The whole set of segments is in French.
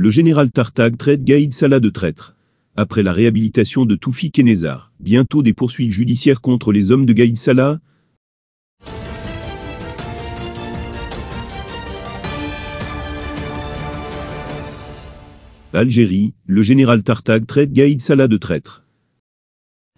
Le général Tartag traite Gaïd Salah de traître. Après la réhabilitation de Toufi Kenezar, bientôt des poursuites judiciaires contre les hommes de Gaïd Salah, Algérie, le général Tartag traite Gaïd Salah de traître.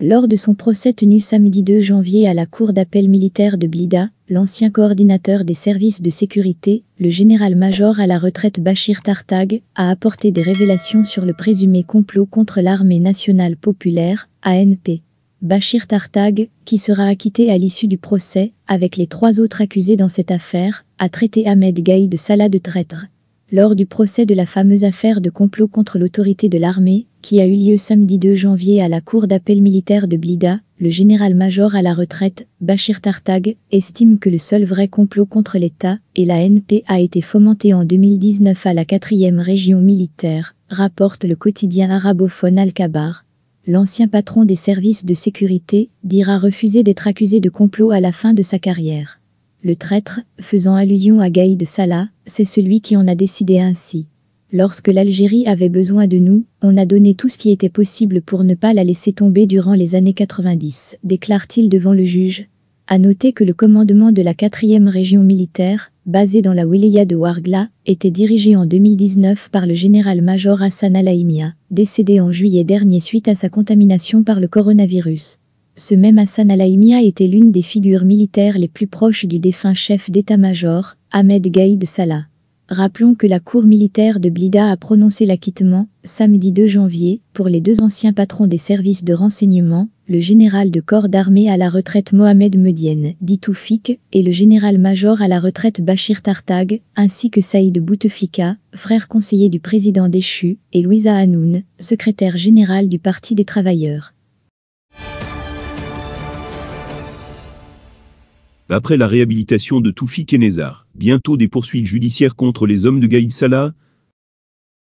Lors de son procès tenu samedi 2 janvier à la cour d'appel militaire de Blida, l'ancien coordinateur des services de sécurité, le général-major à la retraite Bachir Tartag, a apporté des révélations sur le présumé complot contre l'armée nationale populaire, ANP. Bachir Tartag, qui sera acquitté à l'issue du procès, avec les trois autres accusés dans cette affaire, a traité Ahmed Gaïd de Salah de traître. Lors du procès de la fameuse affaire de complot contre l'autorité de l'armée, qui a eu lieu samedi 2 janvier à la cour d'appel militaire de Blida, le général-major à la retraite, Bachir Tartag, estime que le seul vrai complot contre l'État et la NP a été fomenté en 2019 à la 4e région militaire, rapporte le quotidien arabophone Al-Kabar. L'ancien patron des services de sécurité dira refuser d'être accusé de complot à la fin de sa carrière. Le traître, faisant allusion à Gaïd Salah, c'est celui qui en a décidé ainsi. Lorsque l'Algérie avait besoin de nous, on a donné tout ce qui était possible pour ne pas la laisser tomber durant les années 90, déclare-t-il devant le juge. À noter que le commandement de la 4e région militaire, basée dans la wilaya de Wargla, était dirigé en 2019 par le général-major Hassan Alaïmia, décédé en juillet dernier suite à sa contamination par le coronavirus. Ce même Hassan Alaïmia était l'une des figures militaires les plus proches du défunt chef d'état-major, Ahmed Gaïd Salah. Rappelons que la Cour militaire de Blida a prononcé l'acquittement, samedi 2 janvier, pour les deux anciens patrons des services de renseignement, le général de corps d'armée à la retraite Mohamed Medienne, dit et le général-major à la retraite Bachir Tartag, ainsi que Saïd Bouteflika, frère conseiller du président déchu, et Louisa Hanoun, secrétaire générale du Parti des travailleurs. après la réhabilitation de Toufi Kenezar. Bientôt des poursuites judiciaires contre les hommes de Gaïd Salah.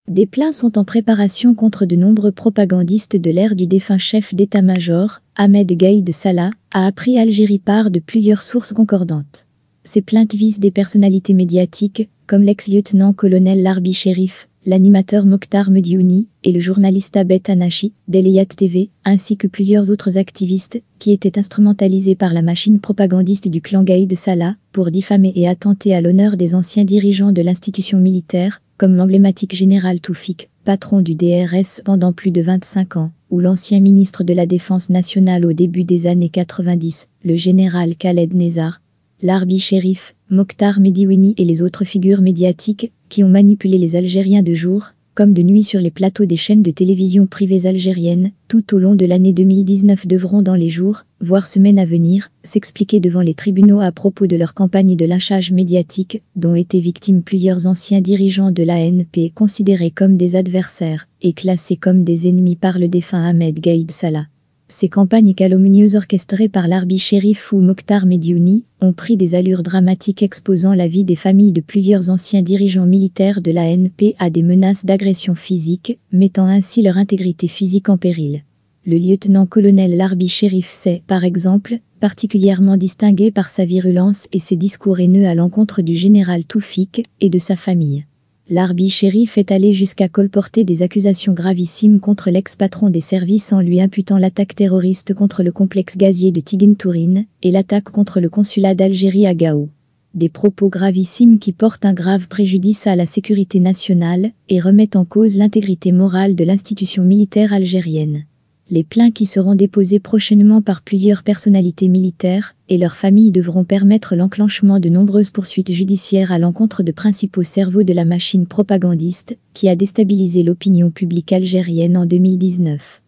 Des plaintes sont en préparation contre de nombreux propagandistes de l'ère du défunt chef d'état-major, Ahmed Gaïd Salah, a appris Algérie part de plusieurs sources concordantes. Ces plaintes visent des personnalités médiatiques, comme l'ex-lieutenant-colonel Larbi Shérif, l'animateur Mokhtar Mediouni et le journaliste Abet Anashi d'Eliat TV, ainsi que plusieurs autres activistes qui étaient instrumentalisés par la machine propagandiste du clan Gaïd Salah pour diffamer et attenter à l'honneur des anciens dirigeants de l'institution militaire, comme l'emblématique général Toufik, patron du DRS pendant plus de 25 ans, ou l'ancien ministre de la Défense nationale au début des années 90, le général Khaled Nezar, l'arbi shérif, Mokhtar Mediouni et les autres figures médiatiques qui ont manipulé les Algériens de jour, comme de nuit sur les plateaux des chaînes de télévision privées algériennes, tout au long de l'année 2019 devront dans les jours, voire semaines à venir, s'expliquer devant les tribunaux à propos de leur campagne de lynchage médiatique, dont étaient victimes plusieurs anciens dirigeants de l'ANP considérés comme des adversaires et classés comme des ennemis par le défunt Ahmed Gaïd Salah. Ces campagnes calomnieuses orchestrées par l'arbi shérif ou Mokhtar Mediouni ont pris des allures dramatiques exposant la vie des familles de plusieurs anciens dirigeants militaires de l'ANP à des menaces d'agression physique, mettant ainsi leur intégrité physique en péril. Le lieutenant-colonel Larbi sherif s'est, par exemple, particulièrement distingué par sa virulence et ses discours haineux à l'encontre du général Toufik et de sa famille. L'arbi shérif est allé jusqu'à colporter des accusations gravissimes contre l'ex-patron des services en lui imputant l'attaque terroriste contre le complexe gazier de Tigintourine et l'attaque contre le consulat d'Algérie à Gao des propos gravissimes qui portent un grave préjudice à la sécurité nationale et remettent en cause l'intégrité morale de l'institution militaire algérienne. Les plaintes qui seront déposées prochainement par plusieurs personnalités militaires et leurs familles devront permettre l'enclenchement de nombreuses poursuites judiciaires à l'encontre de principaux cerveaux de la machine propagandiste qui a déstabilisé l'opinion publique algérienne en 2019.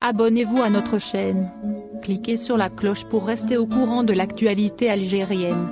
Abonnez-vous à notre chaîne. Cliquez sur la cloche pour rester au courant de l'actualité algérienne.